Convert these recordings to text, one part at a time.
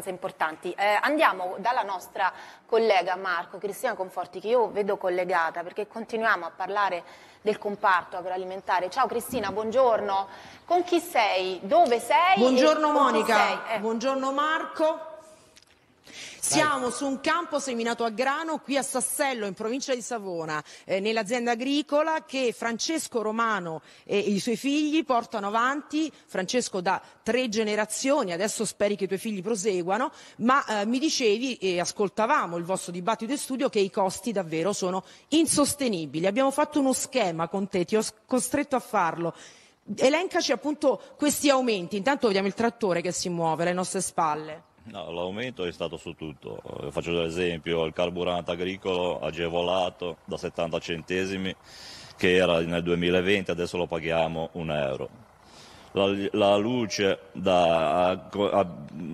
abbastanza importanti. Eh, andiamo dalla nostra collega Marco, Cristina Conforti, che io vedo collegata perché continuiamo a parlare del comparto agroalimentare. Ciao Cristina, buongiorno. Con chi sei? Dove sei? Buongiorno Monica, sei? Eh. buongiorno Marco. Siamo Vai. su un campo seminato a grano qui a Sassello in provincia di Savona, eh, nell'azienda agricola che Francesco Romano e i suoi figli portano avanti, Francesco da tre generazioni, adesso speri che i tuoi figli proseguano, ma eh, mi dicevi e ascoltavamo il vostro dibattito e studio che i costi davvero sono insostenibili. Abbiamo fatto uno schema con te, ti ho costretto a farlo. Elencaci appunto questi aumenti. Intanto vediamo il trattore che si muove alle nostre spalle. No, l'aumento è stato su tutto. Eh, faccio l'esempio, il carburante agricolo agevolato da 70 centesimi che era nel 2020, adesso lo paghiamo un euro. La, la luce da, a, a,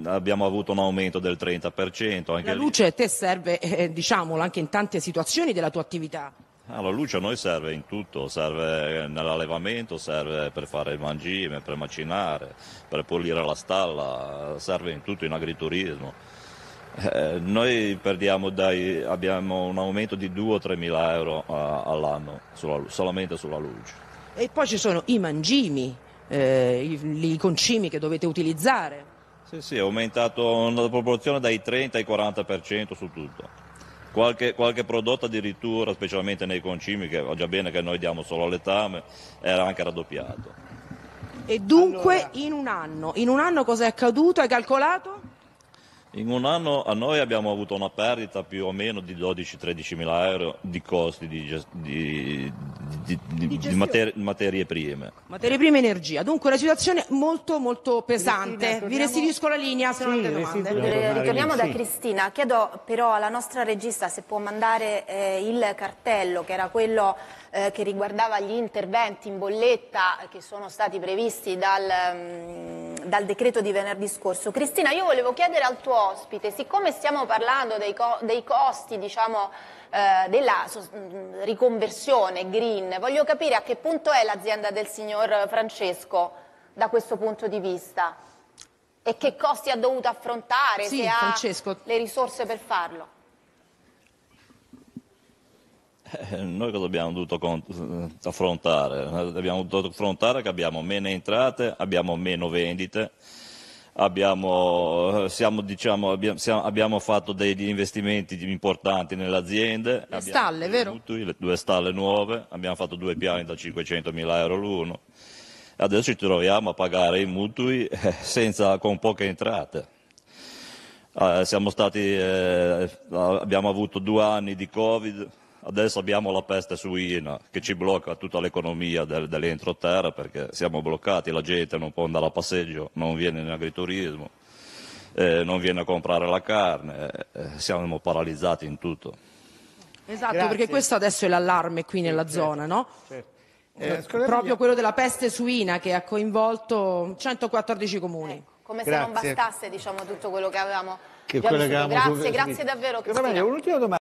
abbiamo avuto un aumento del 30%. la luce lì. te serve, eh, diciamolo, anche in tante situazioni della tua attività. Allora, Lucio a noi serve in tutto, serve nell'allevamento, serve per fare il mangime, per macinare, per pulire la stalla, serve in tutto in agriturismo. Eh, noi dai, abbiamo un aumento di 2-3 mila euro a, eh, all'anno sulla, solamente sulla luce. E poi ci sono i mangimi, eh, i, i concimi che dovete utilizzare. Sì, sì, è aumentato una proporzione dai 30 ai 40% su tutto. Qualche, qualche, prodotto addirittura, specialmente nei concimi, che va già bene che noi diamo solo letame, era anche raddoppiato. E dunque allora... in un anno, in un anno cos'è accaduto? Hai calcolato? In un anno a noi abbiamo avuto una perdita più o meno di 12-13 mila euro di costi di, di, di, di, di materie, materie prime. Materie prime e energia. Dunque una situazione molto molto pesante. Vi restituisco la linea se sì, non avete domande. Eh, ritorniamo da Cristina. Chiedo però alla nostra regista se può mandare eh, il cartello che era quello eh, che riguardava gli interventi in bolletta che sono stati previsti dal, mm, dal, decreto di venerdì scorso. Cristina, io volevo chiedere al tuo ospite, siccome stiamo parlando dei, co dei costi diciamo, eh, della mm, riconversione green, LinkedIn. Voglio capire a che punto è l'azienda del signor Francesco da questo punto di vista e che costi ha dovuto affrontare, sì, se Francesco. ha le risorse per farlo. Eh, noi cosa abbiamo dovuto affrontare? Abbiamo dovuto affrontare che abbiamo meno entrate, abbiamo meno vendite, abbiamo, siamo, diciamo, abbiamo, siamo, abbiamo, fatto degli investimenti importanti nelle aziende. Le stalle, vero? le due stalle nuove, abbiamo fatto due piani da 500 mila euro l'uno. Adesso ci troviamo a pagare i mutui eh, senza, con poche entrate. Eh, stati, eh, abbiamo avuto due anni di Covid, Adesso abbiamo la peste suina che ci blocca tutta l'economia del, dell'entroterra perché siamo bloccati, la gente non può andare a passeggio, non viene in agriturismo, eh, non viene a comprare la carne, eh, eh siamo paralizzati in tutto. Esatto, Grazie. perché questo adesso è l'allarme qui nella certo, zona, no? Certo. Eh, Proprio quello della peste suina che ha coinvolto 114 comuni. Eh, come se Grazie. non bastasse diciamo, tutto quello che avevamo che già quello che avevamo grazie, grazie davvero Cristina. Un'ultima domanda.